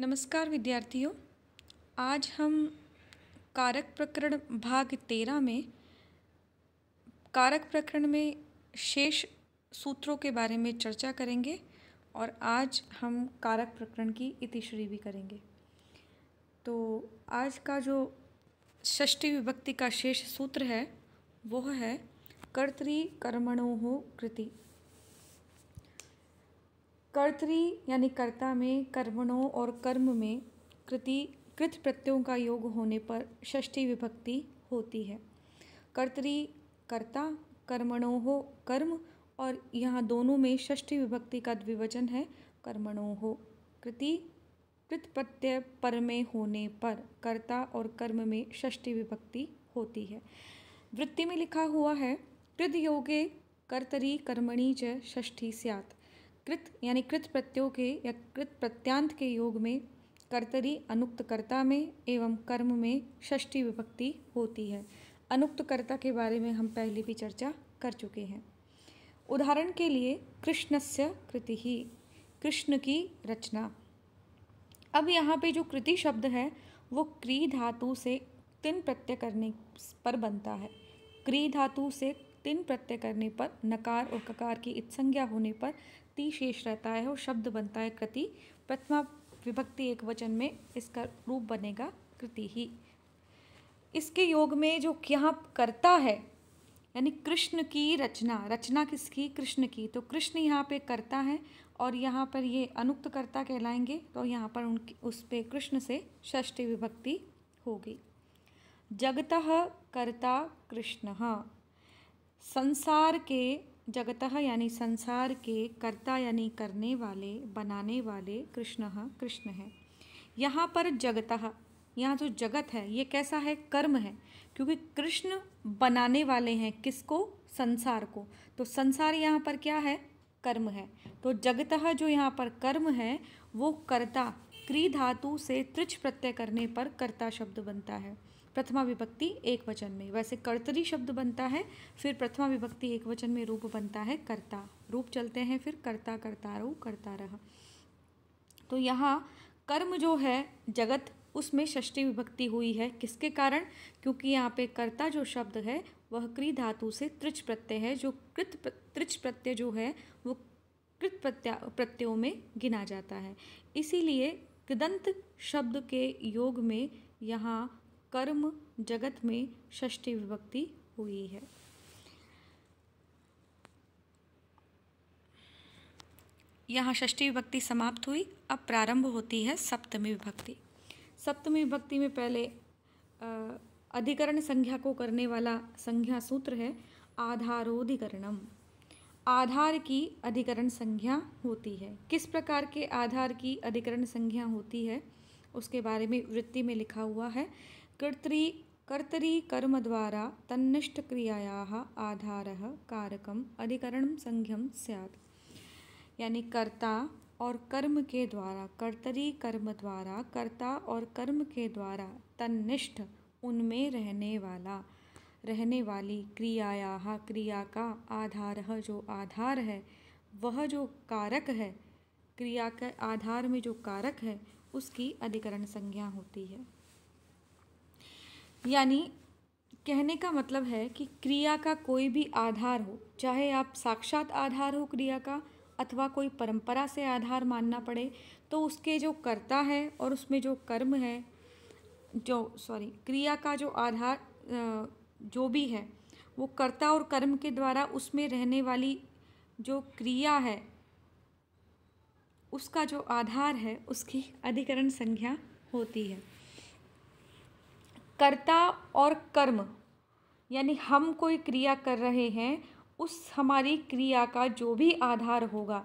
नमस्कार विद्यार्थियों आज हम कारक प्रकरण भाग तेरह में कारक प्रकरण में शेष सूत्रों के बारे में चर्चा करेंगे और आज हम कारक प्रकरण की इतिश्री भी करेंगे तो आज का जो षष्ठी विभक्ति का शेष सूत्र है वह है कर्तरी हो कृति कर्तरी यानी कर्ता में कर्मणों और कर्म में कृति कृत प्रत्ययों का योग होने पर षष्ठी विभक्ति होती है कर्तरी कर्ता कर्मणों हो कर्म और यहाँ दोनों में षष्ठी विभक्ति का द्विवचन है कर्मणों हो कृति कृत प्रत्यय पर में होने पर कर्ता और कर्म में षष्ठी विभक्ति होती है वृत्ति में लिखा हुआ है कृत योगे कर्तरी कर्मणि च षष्ठी स्यात् कृत यानी कृत प्रत्ययों के या कृत प्रत्यांत के योग में कर्तरी अनुक्तकर्ता में एवं कर्म में षष्ठी विभक्ति होती है कर्ता के बारे में हम पहले भी चर्चा कर चुके हैं उदाहरण के लिए कृष्णस्य कृति ही कृष्ण की रचना अब यहाँ पे जो कृति शब्द है वो क्री धातु से तिन प्रत्यय करने पर बनता है क्री धातु से तिन प्रत्यय करने पर नकार और ककार की संज्ञा होने पर ति शेष रहता है और शब्द बनता है कृति प्रथमा विभक्ति एक वचन में इसका रूप बनेगा कृति ही इसके योग में जो यहाँ करता है यानी कृष्ण की रचना रचना किसकी कृष्ण की तो कृष्ण यहाँ पे करता है और यहाँ पर ये अनुक्त कर्ता कहलाएंगे तो यहाँ पर उनकी उस पर कृष्ण से षष्ठी विभक्ति होगी जगत कर्ता कृष्ण संसार के जगतः यानी संसार के कर्ता यानी करने वाले बनाने वाले कृष्ण कृष्ण है यहाँ पर जगत यहाँ जो जगत है ये कैसा है कर्म है क्योंकि कृष्ण बनाने वाले हैं किसको संसार को तो संसार यहाँ पर क्या है कर्म है तो जगत जो यहाँ पर कर्म है वो कर्ता क्री धातु से त्रिच प्रत्यय करने पर कर्ता शब्द बनता है प्रथमा विभक्ति एक वचन में वैसे कर्तरी शब्द बनता है फिर प्रथमा विभक्ति एक वचन में रूप बनता है कर्ता रूप चलते हैं फिर कर्ता करता रहू करता रह तो यहाँ कर्म जो है जगत उसमें षष्ठी विभक्ति हुई है किसके कारण क्योंकि यहाँ पे कर्ता जो शब्द है वह क्री धातु से त्रिच प्रत्यय है जो कृत त्रिच प्रत्यय जो है वो कृत प्रत्या प्रत्ययों में गिना जाता है इसीलिए कृदंत शब्द के योग में यहाँ कर्म जगत में षष्ठी विभक्ति हुई है यहाँ षष्ठी विभक्ति समाप्त हुई अब प्रारंभ होती है सप्तमी विभक्ति सप्तमी विभक्ति में पहले अधिकरण संज्ञा को करने वाला संज्ञा सूत्र है आधारोधिकरणम आधार की अधिकरण संज्ञा होती है किस प्रकार के आधार की अधिकरण संज्ञा होती है उसके बारे में वृत्ति में लिखा हुआ है कर्तरी कर्तरी कर्म द्वारा तन्निष्ठ क्रियाया आधारः कारकम अधिकरण संघम स्यात् यानी कर्ता और कर्म के द्वारा कर्तरी कर्म द्वारा कर्ता और कर्म के द्वारा तन्निष्ठ उनमें रहने वाला रहने वाली क्रियाया क्रिया का आधार जो आधार है वह जो कारक है क्रिया के आधार में जो कारक है उसकी अधिकरण संज्ञा होती है यानी कहने का मतलब है कि क्रिया का कोई भी आधार हो चाहे आप साक्षात आधार हो क्रिया का अथवा कोई परंपरा से आधार मानना पड़े तो उसके जो कर्ता है और उसमें जो कर्म है जो सॉरी क्रिया का जो आधार जो भी है वो कर्ता और कर्म के द्वारा उसमें रहने वाली जो क्रिया है उसका जो आधार है उसकी अधिकरण संख्या होती है कर्ता और कर्म यानी हम कोई क्रिया कर रहे हैं उस हमारी क्रिया का जो भी आधार होगा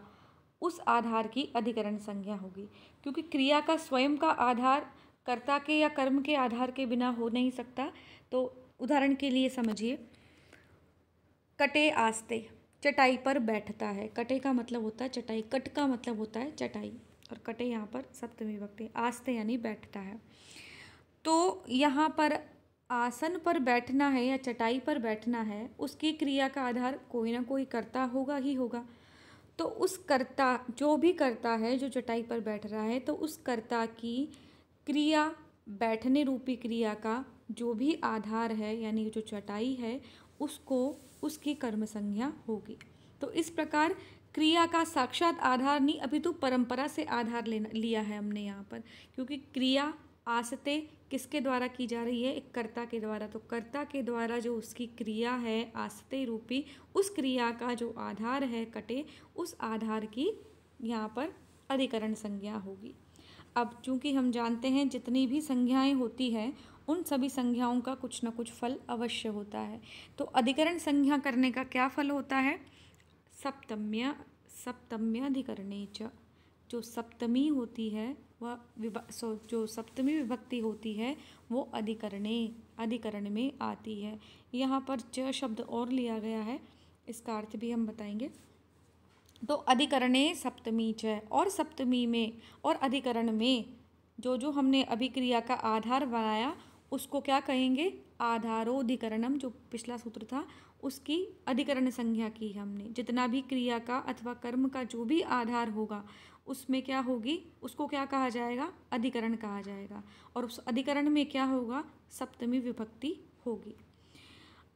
उस आधार की अधिकरण संज्ञा होगी क्योंकि क्रिया का स्वयं का आधार कर्ता के या कर्म के आधार के बिना हो नहीं सकता तो उदाहरण के लिए समझिए कटे आस्ते चटाई पर बैठता है कटे का मतलब होता है चटाई कट का मतलब होता है चटाई और कटे यहाँ पर सप्तमी वक्त आस्ते यानी बैठता है तो यहाँ पर आसन पर बैठना है या चटाई पर बैठना है उसकी क्रिया का आधार कोई ना कोई करता होगा ही होगा तो उस कर्ता जो भी करता है जो चटाई पर बैठ रहा है तो उस कर्ता की क्रिया बैठने रूपी क्रिया का जो भी आधार है यानी जो चटाई है उसको उसकी कर्म संज्ञा होगी तो इस प्रकार क्रिया का साक्षात आधार नहीं अभी तो परंपरा से आधार लेना लिया है हमने यहाँ पर क्योंकि क्रिया आसते किसके द्वारा की जा रही है एक कर्ता के द्वारा तो कर्ता के द्वारा जो उसकी क्रिया है आसते रूपी उस क्रिया का जो आधार है कटे उस आधार की यहाँ पर अधिकरण संज्ञा होगी अब चूंकि हम जानते हैं जितनी भी संज्ञाएं होती हैं उन सभी संज्ञाओं का कुछ ना कुछ फल अवश्य होता है तो अधिकरण संज्ञा करने का क्या फल होता है सप्तम्य सप्तम्य अधिकरणे च जो सप्तमी होती है वह विभा जो सप्तमी विभक्ति होती है वो अधिकरणे अधिकरण में आती है यहाँ पर च शब्द और लिया गया है इसका अर्थ भी हम बताएंगे तो अधिकरणे सप्तमी च और सप्तमी में और अधिकरण में जो जो हमने अभिक्रिया का आधार बनाया उसको क्या कहेंगे आधारोधिकरणम जो पिछला सूत्र था उसकी अधिकरण संज्ञा की हमने जितना भी क्रिया का अथवा कर्म का जो भी आधार होगा उसमें क्या होगी उसको क्या कहा जाएगा अधिकरण कहा जाएगा और उस अधिकरण में क्या होगा सप्तमी विभक्ति होगी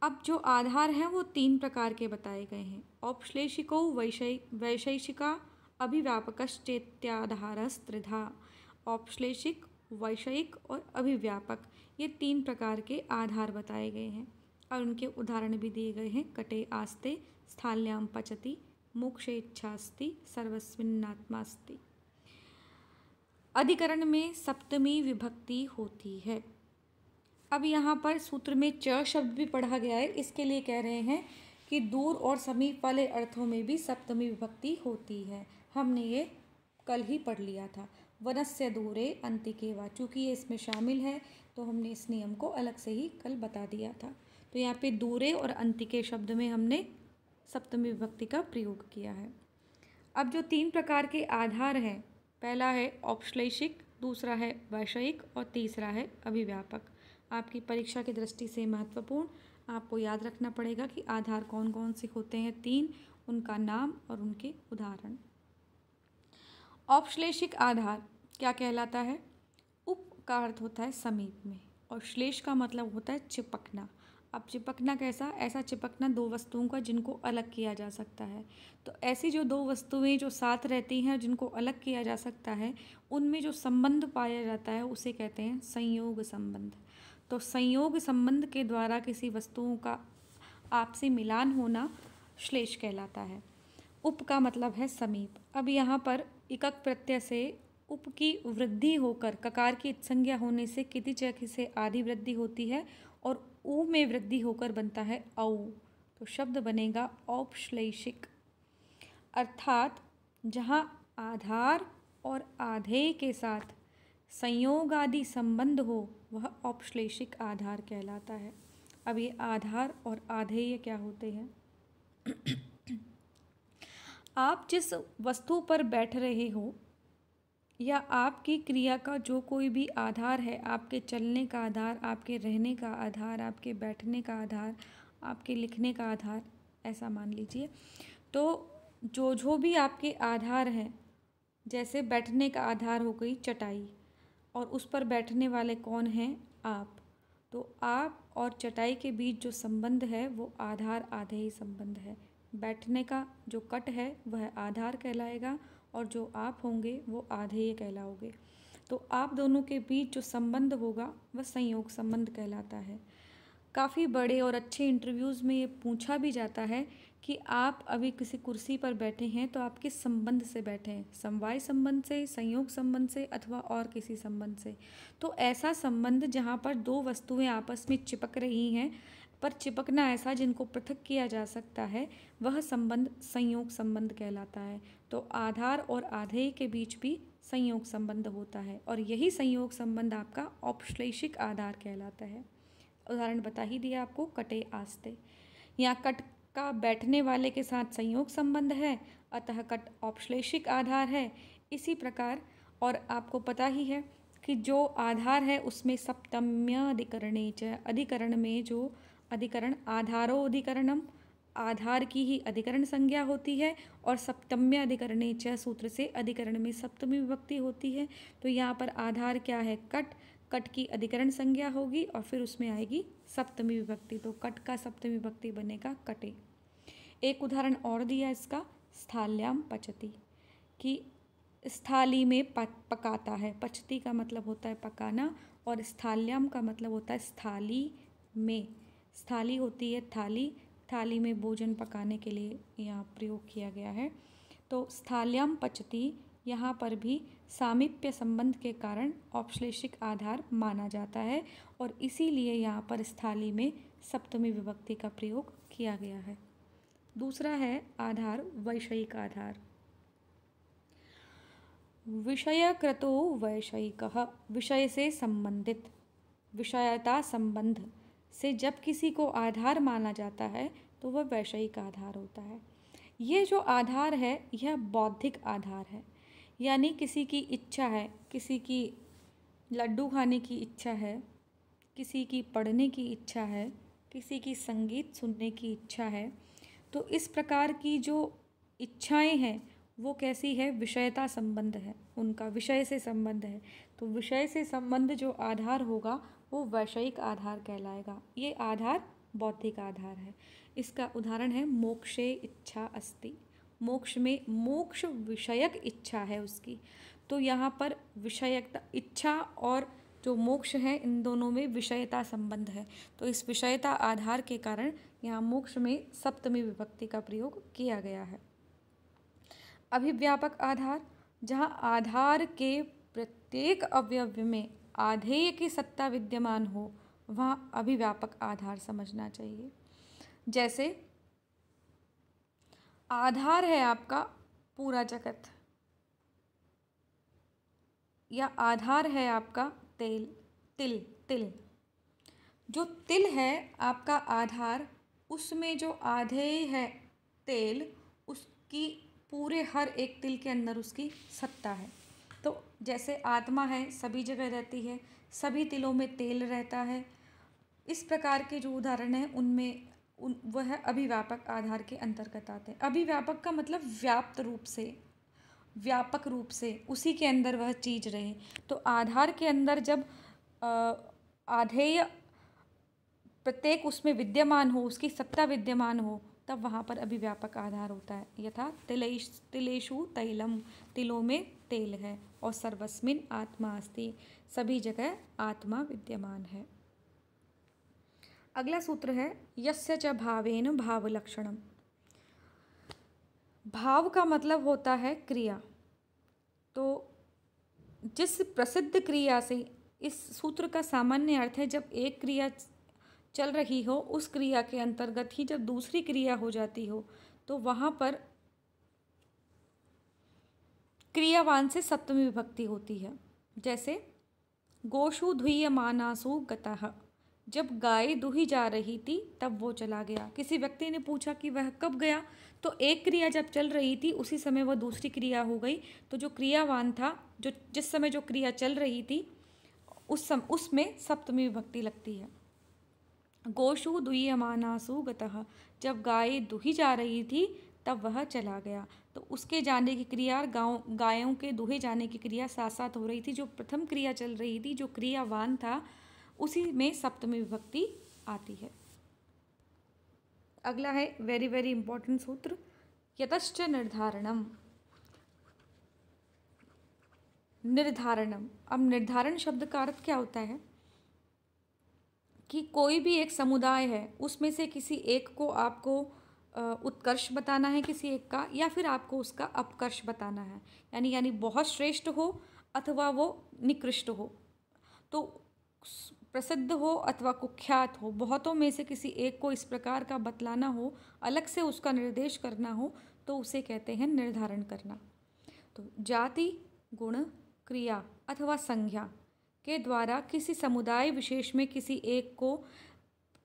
अब जो आधार हैं वो तीन प्रकार के बताए गए हैं औपश्लेषिको वैशै वैशेषिका स्त्रिधा औपश्लेषिक वैषयिक और अभिव्यापक ये तीन प्रकार के आधार बताए गए हैं और उनके उदाहरण भी दिए गए हैं कटे आस्ते स्थाल्याम पचती मोक्षेच्छास्ति सर्वस्मिन्नात्मास्ति अधिकरण में सप्तमी विभक्ति होती है अब यहाँ पर सूत्र में च शब्द भी पढ़ा गया है इसके लिए कह रहे हैं कि दूर और समीप वाले अर्थों में भी सप्तमी विभक्ति होती है हमने ये कल ही पढ़ लिया था वनस्य दूरे अंतिकेवा चूँकि ये इसमें शामिल है तो हमने इस नियम को अलग से ही कल बता दिया था तो यहाँ पे दूरे और अंतिके शब्द में हमने सप्तमी विभक्ति का प्रयोग किया है अब जो तीन प्रकार के आधार हैं पहला है औपश्लेषिक दूसरा है वैषयिक और तीसरा है अभिव्यापक आपकी परीक्षा की दृष्टि से महत्वपूर्ण आपको याद रखना पड़ेगा कि आधार कौन कौन से होते हैं तीन उनका नाम और उनके उदाहरण औपश्लेषिक आधार क्या कहलाता है उप का अर्थ होता है समीप में और श्लेष का मतलब होता है चिपकना अब चिपकना कैसा ऐसा चिपकना दो वस्तुओं का जिनको अलग किया जा सकता है तो ऐसी जो दो वस्तुएं जो साथ रहती हैं जिनको अलग किया जा सकता है उनमें जो संबंध पाया जाता है उसे कहते हैं संयोग संबंध तो संयोग संबंध के द्वारा किसी वस्तुओं का आपसे मिलान होना श्लेष कहलाता है उप का मतलब है समीप अब यहाँ पर इकक प्रत्यय से उप की वृद्धि होकर ककार की संज्ञा होने से कितिचक से आधि वृद्धि होती है और ऊ में वृद्धि होकर बनता है औ तो शब्द बनेगा औपश्लेषिक अर्थात जहाँ आधार और आधे के साथ संयोग आदि संबंध हो वह औपश्लेषिक आधार कहलाता है अब ये आधार और आधेय क्या होते हैं आप जिस वस्तु पर बैठ रहे हो या आपकी क्रिया का जो कोई भी आधार है आपके चलने का आधार आपके रहने का आधार आपके बैठने का आधार आपके लिखने का आधार ऐसा मान लीजिए तो जो जो भी आपके आधार हैं जैसे बैठने का आधार हो गई चटाई और उस पर बैठने वाले कौन हैं आप तो आप और चटाई के बीच जो संबंध है वो आधार आधे ही संबंध है बैठने का जो कट है वह आधार कहलाएगा और जो आप होंगे वो आधेय कहलाओगे तो आप दोनों के बीच जो संबंध होगा वह संयोग संबंध कहलाता है काफ़ी बड़े और अच्छे इंटरव्यूज़ में ये पूछा भी जाता है कि आप अभी किसी कुर्सी पर बैठे हैं तो आप किस संबंध से बैठे हैं समवाय संबंध से संयोग संबंध से अथवा और किसी संबंध से तो ऐसा संबंध जहाँ पर दो वस्तुएं आपस में चिपक रही हैं पर चिपकना ऐसा जिनको पृथक किया जा सकता है वह संबंध संयोग संबंध कहलाता है तो आधार और आधेय के बीच भी संयोग संबंध होता है और यही संयोग संबंध आपका औपश्लेषिक आधार कहलाता है उदाहरण बता ही दिया आपको कटे आस्ते यहाँ कट का बैठने वाले के साथ संयोग संबंध है अतः कट औपश्लेषिक आधार है इसी प्रकार और आपको पता ही है कि जो आधार है उसमें सप्तम्य अधिकरणे च अधिकरण में जो अधिकरण आधारो अधिकरणम आधार की ही अधिकरण संज्ञा होती है और सप्तम्य अधिकरण छह सूत्र से अधिकरण में सप्तमी विभक्ति होती है तो यहाँ पर आधार क्या है कट कट की अधिकरण संज्ञा होगी और फिर उसमें आएगी सप्तमी विभक्ति तो कट का सप्तमी विभक्ति बनेगा कटे एक उदाहरण और दिया इसका स्थाल्याम पचती कि स्थाली में पकाता है पचती का मतलब होता है पकाना और स्थाल्याम का मतलब होता है स्थाली में थाली होती है थाली थाली में भोजन पकाने के लिए यहाँ प्रयोग किया गया है तो स्थाल्याम पचती यहाँ पर भी सामिप्य संबंध के कारण औपश्लेषिक आधार माना जाता है और इसीलिए यहाँ पर स्थाली में सप्तमी विभक्ति का प्रयोग किया गया है दूसरा है आधार वैषयिक आधार विषय क्रतो वैषयिक विषय से संबंधित विषयता संबंध से जब किसी को आधार माना जाता है तो वह वैषयिक आधार होता है ये जो आधार है यह बौद्धिक आधार है यानी किसी की इच्छा है किसी की लड्डू खाने की इच्छा है किसी की पढ़ने की इच्छा है किसी की संगीत सुनने की इच्छा है तो इस प्रकार की जो इच्छाएं हैं वो कैसी है विषयता संबंध है उनका विषय से संबंध है तो विषय से संबंध जो आधार होगा वो वैषयिक आधार कहलाएगा ये आधार बौद्धिक आधार है इसका उदाहरण है मोक्षे इच्छा अस्ति मोक्ष में मोक्ष विषयक इच्छा है उसकी तो यहाँ पर विषयकता इच्छा और जो मोक्ष है इन दोनों में विषयता संबंध है तो इस विषयता आधार के कारण यहाँ मोक्ष में सप्तमी विभक्ति का प्रयोग किया गया है अभिव्यापक आधार जहाँ आधार के प्रत्येक अवयव में आधेय की सत्ता विद्यमान हो वहाँ अभिव्यापक आधार समझना चाहिए जैसे आधार है आपका पूरा जगत या आधार है आपका तेल तिल तिल जो तिल है आपका आधार उसमें जो आधेय है तेल उसकी पूरे हर एक तिल के अंदर उसकी सत्ता है तो जैसे आत्मा है सभी जगह रहती है सभी तिलों में तेल रहता है इस प्रकार के जो उदाहरण हैं उनमें उन वह अभिव्यापक आधार के अंतर्गत आते हैं अभिव्यापक का मतलब व्याप्त रूप से व्यापक रूप से उसी के अंदर वह चीज रहे तो आधार के अंदर जब आधेय प्रत्येक उसमें विद्यमान हो उसकी सत्ता विद्यमान हो तब वहाँ पर अभिव्यापक आधार होता है यथा तिलेश तिलेशु तैलम तिलों में तेल है और सर्वस्मिन आत्मा अस्ति सभी जगह आत्मा विद्यमान है अगला सूत्र है यस्य च भावेन भावलक्षणम भाव का मतलब होता है क्रिया तो जिस प्रसिद्ध क्रिया से इस सूत्र का सामान्य अर्थ है जब एक क्रिया चल रही हो उस क्रिया के अंतर्गत ही जब दूसरी क्रिया हो जाती हो तो वहाँ पर क्रियावान से सप्तमी विभक्ति होती है जैसे गोशु धुय मानासु गतः जब गाय दुही जा रही थी तब वो चला गया किसी व्यक्ति ने पूछा कि वह कब गया तो एक क्रिया जब चल रही थी उसी समय वह दूसरी क्रिया हो गई तो जो क्रियावान था जो जिस समय जो क्रिया चल रही थी उस सम उसमें सप्तमी विभक्ति लगती है गोशु दुहमानासु गतः जब गाय दुही जा रही थी तब वह चला गया तो उसके जाने की क्रिया और गाँव गायों के दुहे जाने की क्रिया साथ साथ हो रही थी जो प्रथम क्रिया चल रही थी जो क्रियावान था उसी में सप्तमी विभक्ति आती है अगला है वेरी वेरी इंपॉर्टेंट सूत्र यतश्च निर्धारणम निर्धारणम अब निर्धारण शब्द का अर्थ क्या होता है कि कोई भी एक समुदाय है उसमें से किसी एक को आपको उत्कर्ष बताना है किसी एक का या फिर आपको उसका अपकर्ष बताना है यानी यानी बहुत श्रेष्ठ हो अथवा वो निकृष्ट हो तो प्रसिद्ध हो अथवा कुख्यात हो बहुतों में से किसी एक को इस प्रकार का बतलाना हो अलग से उसका निर्देश करना हो तो उसे कहते हैं निर्धारण करना तो जाति गुण क्रिया अथवा संज्ञा के द्वारा किसी समुदाय विशेष में किसी एक को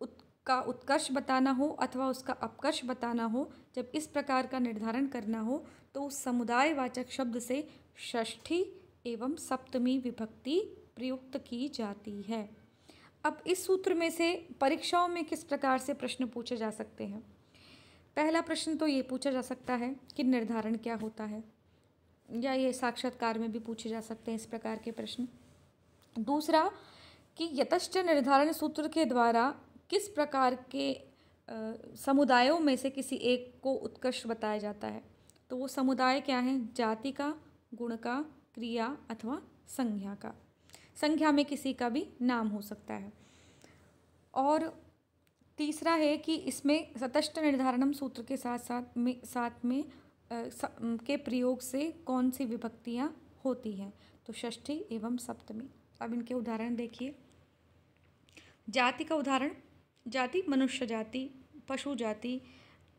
उत, का उत्कर्ष बताना हो अथवा उसका अपकर्ष बताना हो जब इस प्रकार का निर्धारण करना हो तो उस समुदाय वाचक शब्द से षष्ठी एवं सप्तमी विभक्ति प्रयुक्त की जाती है अब इस सूत्र में से परीक्षाओं में किस प्रकार से प्रश्न पूछे जा सकते हैं पहला प्रश्न तो ये पूछा जा सकता है कि निर्धारण क्या होता है या ये साक्षात्कार में भी पूछे जा सकते हैं इस प्रकार के प्रश्न दूसरा कि यतश्च निर्धारण सूत्र के द्वारा किस प्रकार के समुदायों में से किसी एक को उत्कृष्ट बताया जाता है तो वो समुदाय क्या है जाति का गुण का क्रिया अथवा संज्ञा का संख्या में किसी का भी नाम हो सकता है और तीसरा है कि इसमें सतष्ट निर्धारणम सूत्र के साथ साथ में साथ में आ, स, के प्रयोग से कौन सी विभक्तियाँ होती हैं तो षष्ठी एवं सप्तमी अब इनके उदाहरण देखिए जाति का उदाहरण जाति मनुष्य जाति पशु जाति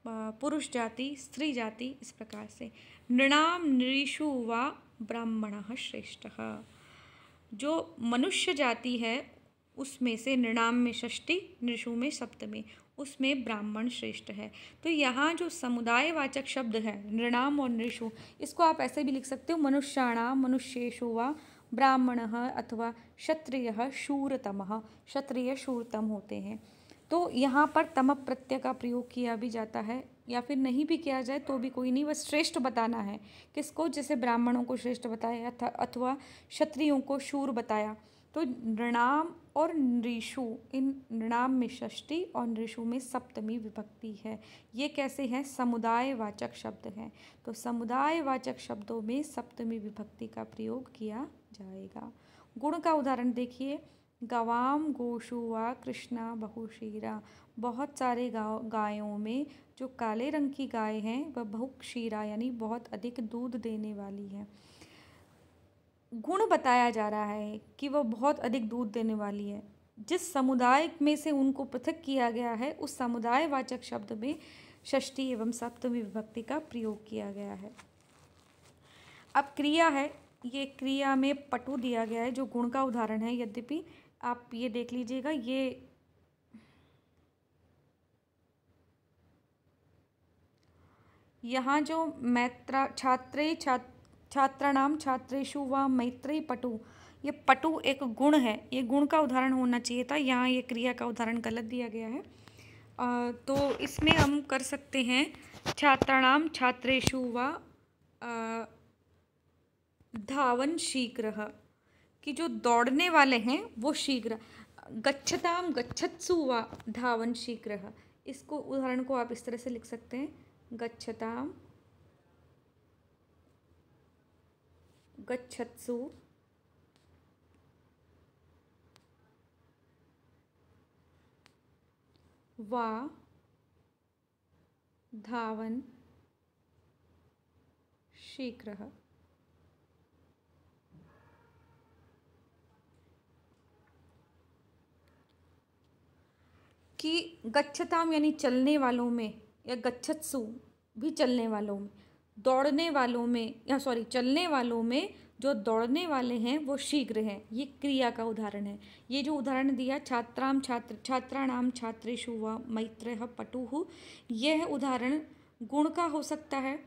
पुरुष जाति स्त्री जाति इस प्रकार से नृणाम नृषु व ब्राह्मण श्रेष्ठ जो मनुष्य जाति है उसमें से नृणाम में षष्टि नृषु में सप्तमी उसमें ब्राह्मण श्रेष्ठ है तो यहाँ जो समुदायवाचक शब्द है नृणाम और नृषु इसको आप ऐसे भी लिख सकते हो मनुष्याणाम मनुष्येशु व ब्राह्मण अथवा क्षत्रिय शूरतम क्षत्रिय शूरतम होते हैं तो यहाँ पर तम प्रत्यय का प्रयोग किया भी जाता है या फिर नहीं भी किया जाए तो भी कोई नहीं बस श्रेष्ठ बताना है किसको जैसे ब्राह्मणों को श्रेष्ठ बताया अथवा क्षत्रियों को शूर बताया तो नृणाम और नृषु इन नृणाम में षष्ठी और नृषु में सप्तमी विभक्ति है ये कैसे हैं वाचक शब्द हैं तो समुदायवाचक शब्दों में सप्तमी विभक्ति का प्रयोग किया जाएगा गुण का उदाहरण देखिए गवाम गोशु व कृष्णा बहुशीरा बहुत सारे गायों में जो काले रंग की गाय हैं वह बहुक्षीरा यानी बहुत अधिक दूध देने वाली है गुण बताया जा रहा है कि वह बहुत अधिक दूध देने वाली है जिस समुदाय में से उनको पृथक किया गया है उस समुदाय वाचक शब्द में षष्ठी एवं सप्तमी विभक्ति का प्रयोग किया गया है अब क्रिया है ये क्रिया में पटु दिया गया है जो गुण का उदाहरण है यद्यपि आप ये देख लीजिएगा ये यहाँ जो मैत्रा छात्र छात्राणाम छात्रेशु व मैत्री पटु ये पटु एक गुण है ये गुण का उदाहरण होना चाहिए था यहाँ ये क्रिया का उदाहरण गलत दिया गया है आ, तो इसमें हम कर सकते हैं छात्राणाम छात्रेशु व धावन शीघ्र कि जो दौड़ने वाले हैं वो शीघ्र गच्छताम गच्छत्सु वा धावन शीघ्र इसको उदाहरण को आप इस तरह से लिख सकते हैं गच्छताम गच्छत्सु वा धावन शीघ्र कि गच्छताम यानी चलने वालों में या गच्छत्सु भी चलने वालों में दौड़ने वालों में या सॉरी चलने वालों में जो दौड़ने वाले हैं वो शीघ्र हैं ये क्रिया का उदाहरण है ये जो उदाहरण दिया छात्राम छात्र छात्राणाम छात्रेशु व मैत्र पटुहु यह उदाहरण गुण का हो सकता है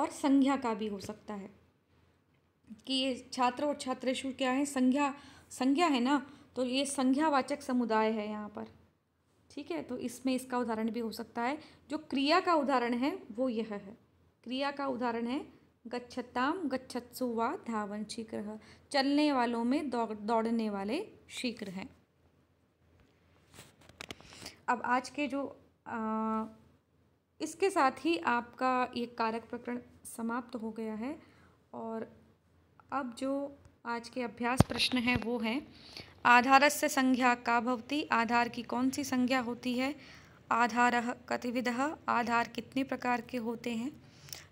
और संज्ञा का भी हो सकता है कि ये छात्र और छात्रेशु क्या है संज्ञा संज्ञा है ना तो ये संज्ञावाचक समुदाय है यहाँ पर ठीक है तो इसमें इसका उदाहरण भी हो सकता है जो क्रिया का उदाहरण है वो यह है क्रिया का उदाहरण है गच्छताम गच्छत्सु व धावन शीघ्र चलने वालों में दौड़ दौड़ने वाले शीघ्र हैं अब आज के जो आ, इसके साथ ही आपका ये कारक प्रकरण समाप्त हो गया है और अब जो आज के अभ्यास प्रश्न हैं वो हैं आधार से संज्ञा का भवती आधार की कौन सी संज्ञा होती है आधार कतिविध आधार कितने प्रकार के होते हैं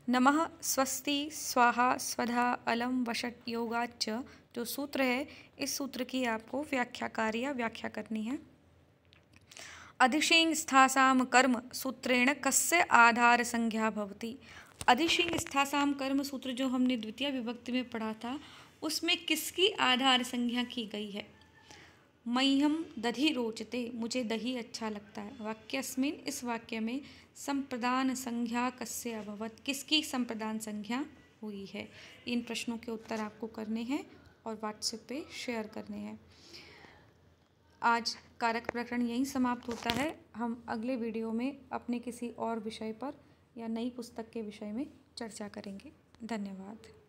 नमः स्वस्ति स्वाहा स्वधा अलम वशट योगाच जो सूत्र है इस सूत्र की आपको व्याख्या कार्य व्याख्या करनी है अधिशिंग स्थासाम कर्म सूत्रेण कस्य आधार संज्ञा भवती अधिशिंग स्थासाम कर्म सूत्र जो हमने द्वितीय विभक्ति में पढ़ा था उसमें किसकी आधार संज्ञा की गई है मह्यम दधि रोचते मुझे दही अच्छा लगता है वाक्यस्मिन इस वाक्य में संप्रदान संज्ञा कस्य अभवत किसकी संप्रदान संज्ञा हुई है इन प्रश्नों के उत्तर आपको करने हैं और व्हाट्सएप पे शेयर करने हैं आज कारक प्रकरण यहीं समाप्त होता है हम अगले वीडियो में अपने किसी और विषय पर या नई पुस्तक के विषय में चर्चा करेंगे धन्यवाद